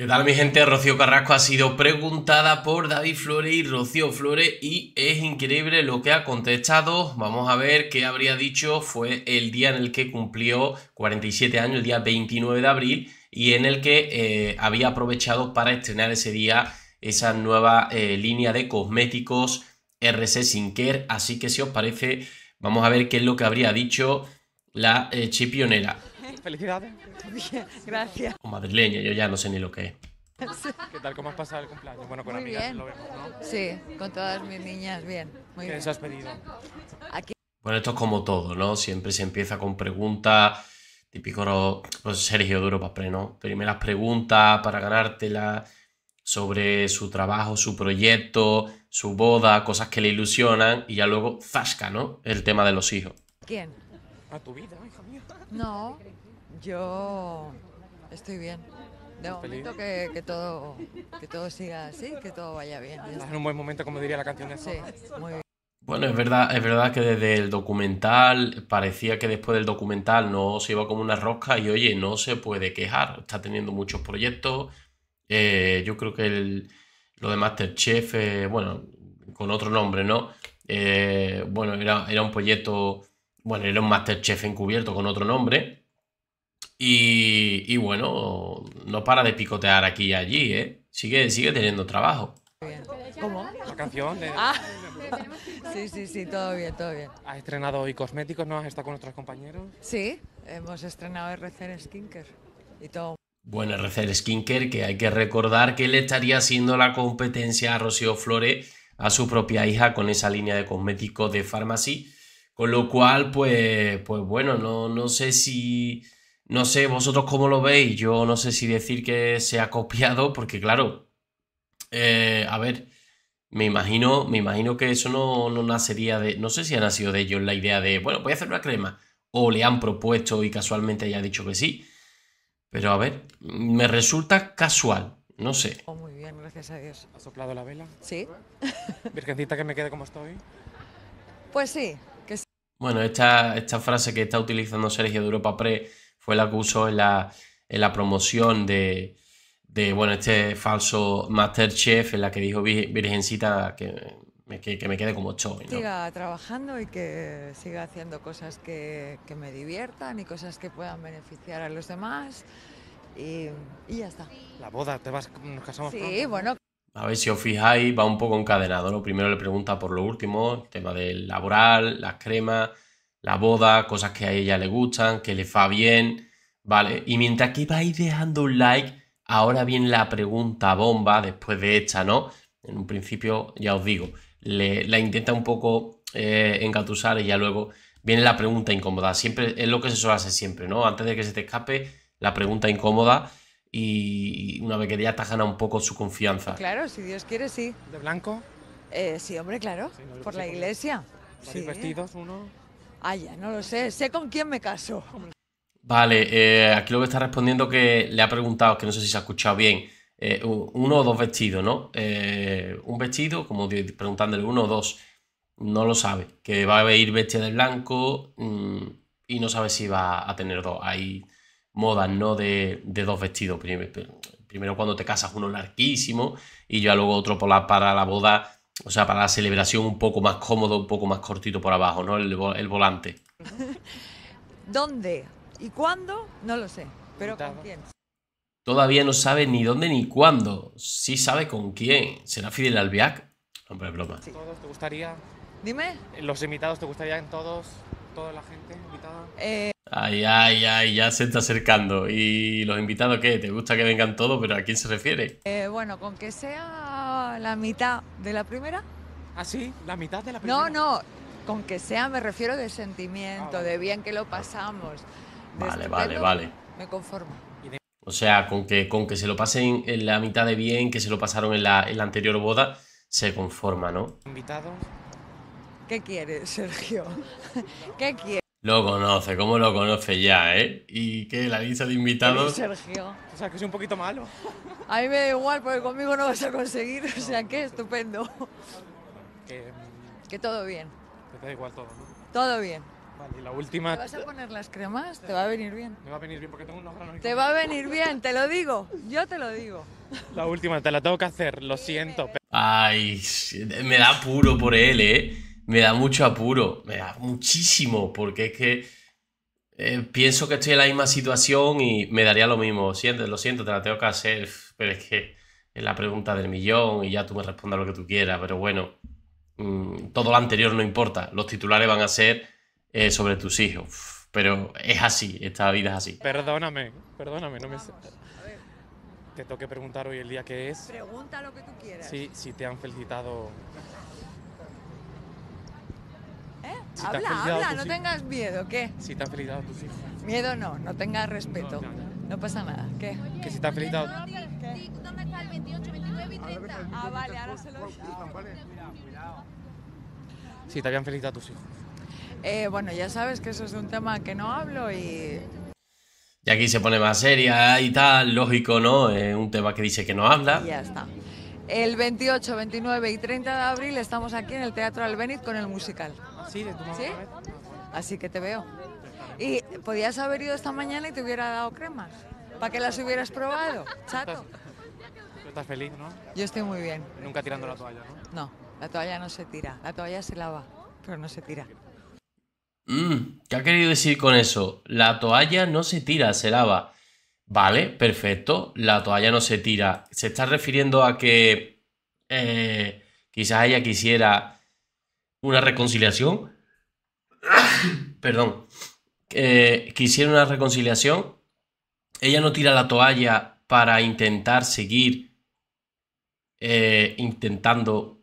¿Qué tal mi gente? Rocío Carrasco ha sido preguntada por David Flores y Rocío Flores y es increíble lo que ha contestado. Vamos a ver qué habría dicho. Fue el día en el que cumplió 47 años, el día 29 de abril, y en el que eh, había aprovechado para estrenar ese día esa nueva eh, línea de cosméticos RC Sinker. Así que si os parece, vamos a ver qué es lo que habría dicho la eh, chipionera. Felicidades. gracias. O madrileña, yo ya no sé ni lo que es. ¿Qué tal? ¿Cómo has pasado el cumpleaños? Bueno, con lo vemos, ¿no? Sí, con todas mis niñas, bien. Muy ¿Qué les pedido? Aquí. Bueno, esto es como todo, ¿no? Siempre se empieza con preguntas, típico pues, Sergio duro para ¿no? Primeras preguntas para ganártela sobre su trabajo, su proyecto, su boda, cosas que le ilusionan y ya luego zasca, ¿no? El tema de los hijos. ¿Quién? A tu vida, hija mía. No, yo estoy bien. De momento que, todo, que todo siga así, que todo vaya bien. en un buen momento, como diría la canción de Sí, Bueno, es verdad, es verdad que desde el documental parecía que después del documental no se iba como una rosca y oye, no se puede quejar, está teniendo muchos proyectos. Eh, yo creo que el, lo de Masterchef, eh, bueno, con otro nombre, ¿no? Eh, bueno, era, era un proyecto, bueno, era un Masterchef encubierto con otro nombre, y, bueno, no para de picotear aquí y allí, ¿eh? Sigue, sigue teniendo trabajo. ¿Cómo? La canción ah. Sí, sí, sí, todo bien, todo bien. ¿Has estrenado hoy cosméticos, no? ¿Has estado con otros compañeros? Sí, hemos estrenado RCR Skinker y todo. Bueno, RCR Skinker, que hay que recordar que le estaría haciendo la competencia a Rocío Flores, a su propia hija, con esa línea de cosméticos de Pharmacy. Con lo cual, pues, pues bueno, no, no sé si no sé, vosotros cómo lo veis. Yo no sé si decir que se ha copiado, porque claro, eh, a ver, me imagino, me imagino que eso no, no nacería de. No sé si ha nacido de ellos la idea de, bueno, voy a hacer una crema. O le han propuesto y casualmente haya dicho que sí. Pero a ver, me resulta casual. No sé. Oh, muy bien, gracias a Dios. ¿Ha soplado la vela? Sí. Virgencita, que me quede como estoy. Pues sí, que sí. Bueno, esta, esta frase que está utilizando Sergio de Europa Pre fue la que usó en la, en la promoción de, de, bueno, este falso Masterchef, en la que dijo Virgencita que me, que, me quede como estoy. ¿no? Siga trabajando y que siga haciendo cosas que, que, me diviertan y cosas que puedan beneficiar a los demás. Y, y ya está. La boda, te vas, nos casamos. Sí, pronto? bueno. A ver si os fijáis, va un poco encadenado. primero le pregunta por lo último, el tema del laboral, las cremas la boda, cosas que a ella le gustan, que le fa bien, ¿vale? Y mientras que vais dejando un like, ahora viene la pregunta bomba después de hecha, ¿no? En un principio, ya os digo, la intenta un poco eh, engatusar y ya luego viene la pregunta incómoda. Siempre es lo que se suele hacer siempre, ¿no? Antes de que se te escape, la pregunta incómoda y una vez que ya tajana un poco su confianza. Claro, si Dios quiere, sí. ¿De blanco? Eh, sí, hombre, claro. por la iglesia. Sí. vestidos uno? Ah, ya, no lo sé. Sé con quién me caso. Vale, eh, aquí lo que está respondiendo que le ha preguntado, que no sé si se ha escuchado bien, eh, uno o dos vestidos, ¿no? Eh, un vestido, como preguntándole uno o dos, no lo sabe, que va a ir bestia de blanco mm, y no sabe si va a tener dos. Hay modas, ¿no? De, dos vestidos. Primero, primero, cuando te casas uno larguísimo y ya luego otro para la boda o sea, para la celebración un poco más cómodo, un poco más cortito por abajo, ¿no? El, volante. ¿Dónde y cuándo? No lo sé, pero ¿con quién? Todavía no sabe ni dónde ni cuándo. Sí sabe con quién. ¿Será Fidel Albiac? Hombre, broma. te gustaría? Dime. ¿Los invitados te gustaría gustarían todos? ¿Toda la gente invitada? Eh, ay, ay, ay, ya se está acercando. ¿Y los invitados qué? ¿Te gusta que vengan todos? ¿Pero a quién se refiere? Eh, bueno, con que sea la mitad de la primera. ¿Ah, sí? ¿La mitad de la primera? No, no, con que sea me refiero de sentimiento, ah, de bien que lo pasamos. Vale, este vale, vale. Me conformo. O sea, con que, con que se lo pasen en la mitad de bien que se lo pasaron en la, anterior boda, se conforma, ¿no? invitado ¿Qué quieres, Sergio? ¿Qué quieres? Lo conoce, cómo lo conoce ya, ¿eh? Y que la lista de invitados. Sergio. O sea, que soy un poquito malo. A mí me da igual, porque conmigo no vas a conseguir. O sea, que estupendo. Que, mm, que todo bien. te da igual todo, ¿no? Todo bien. Vale, y la última. ¿Te vas a poner las cremas? Te va a venir bien. Me va a venir bien porque tengo unos granos. Te va a venir bien, te lo digo. Yo te lo digo. La última, te la tengo que hacer, lo siento. Ay, me da puro por él, ¿eh? me da mucho apuro, me da muchísimo, porque es que eh, pienso que estoy en la misma situación y me daría lo mismo. Siento, lo siento, te la tengo que hacer, pero es que es la pregunta del millón y ya tú me respondas lo que tú quieras, pero bueno, mm, todo lo anterior no importa, los titulares van a ser eh, sobre tus hijos. pero es así, esta vida es así. Perdóname, perdóname, no te toque preguntar hoy el día que es. Pregunta lo que tú quieras. Sí, si te han felicitado ¿Eh? habla, habla, no tengas miedo, ¿qué? Si te han felicitado tus hijos. Miedo no, no tengas respeto. No, pasa nada, ¿qué? que si te han felicitado. ¿Dónde está el 28, 29 y 30? Ah, vale, ahora se lo Si te habían felicitado tus hijos. Eh, bueno, ya sabes que eso es un tema que no hablo y y aquí se pone más seria y tal, lógico, ¿no? Es un tema que dice que no habla. ya está el 28, 29 y 30 de abril estamos aquí en el Teatro Albéniz con el musical. Sí, de tu ¿Sí? ¿eh? Así que te veo. Y podías haber ido esta mañana y te hubiera dado cremas. ¿Para que las hubieras probado? Chato. estás feliz, ¿no? Yo estoy muy bien. Nunca tirando la toalla, ¿no? No, la toalla no se tira. La toalla se lava, pero no se tira. Mm, ¿Qué ha querido decir con eso? La toalla no se tira, se lava. Vale, perfecto. La toalla no se tira. ¿Se está refiriendo a que eh, quizás ella quisiera una reconciliación? Perdón. Eh, quisiera una reconciliación. Ella no tira la toalla para intentar seguir eh, intentando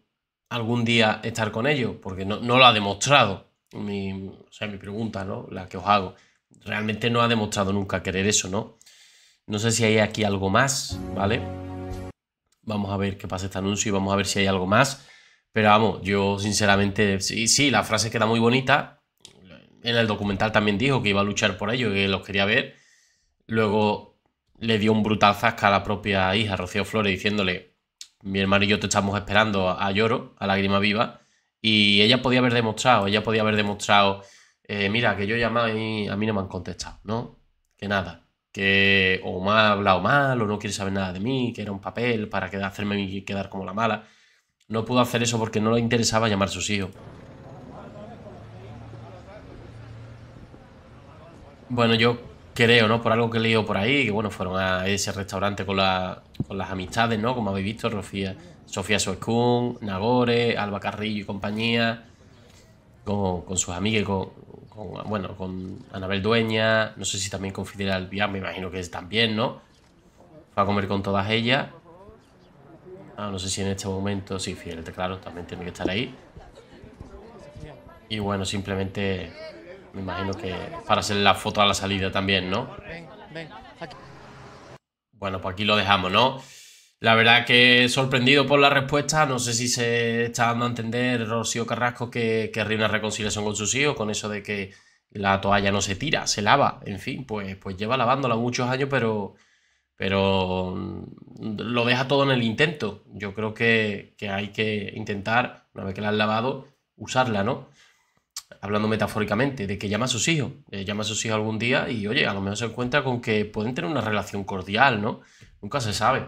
algún día estar con ellos, porque no, lo ha demostrado. o sea, mi pregunta, ¿no? La que os hago. Realmente no ha demostrado nunca querer eso, ¿no? No sé si hay aquí algo más, ¿vale? Vamos a ver qué pasa este anuncio y vamos a ver si hay algo más. Pero vamos, yo sinceramente, sí, la frase queda muy bonita. En el documental también dijo que iba a luchar por ello, que los quería ver. Luego le dio un brutal zasca a la propia hija, Rocío Flores, diciéndole, mi hermano y yo te estamos esperando a lloro, a lágrima viva. Y ella podía haber demostrado, ella podía haber demostrado, eh, mira, que yo llamado y a mí no me han contestado, ¿no? Que nada que o me ha hablado mal o no quiere saber nada de mí, que era un papel para hacerme quedar como la mala. No pudo hacer eso porque no le interesaba llamar a sus hijos. Bueno, yo creo, ¿no? Por algo que he leído por ahí, que bueno, fueron a ese restaurante con, la, con las amistades, ¿no? Como habéis visto, Sofía, Sofía Nagore, Alba Carrillo y compañía, con, con sus amigas con, bueno, con Anabel Dueña, no sé si también con Fidel Albián, me imagino que también, ¿no? Va a comer con todas ellas. Ah, no sé si en este momento, sí, Fidel, claro, también tiene que estar ahí. Y bueno, simplemente me imagino que para hacer la foto a la salida también, ¿no? Bueno, pues aquí lo dejamos, ¿no? La verdad que sorprendido por la respuesta, no sé si se está dando a entender Rocío Carrasco que querría una reconciliación con sus hijos, con eso de que la toalla no se tira, se lava, en fin, pues, pues lleva lavándola muchos años, pero, pero mm, lo deja todo en el intento. Yo creo que, hay que intentar, una vez que la han lavado, usarla, ¿no? Hablando metafóricamente, de que llama a sus hijos, eh, llama a sus hijos algún día y oye, a lo mejor se encuentra con que pueden tener una relación cordial, ¿no? Nunca se sabe.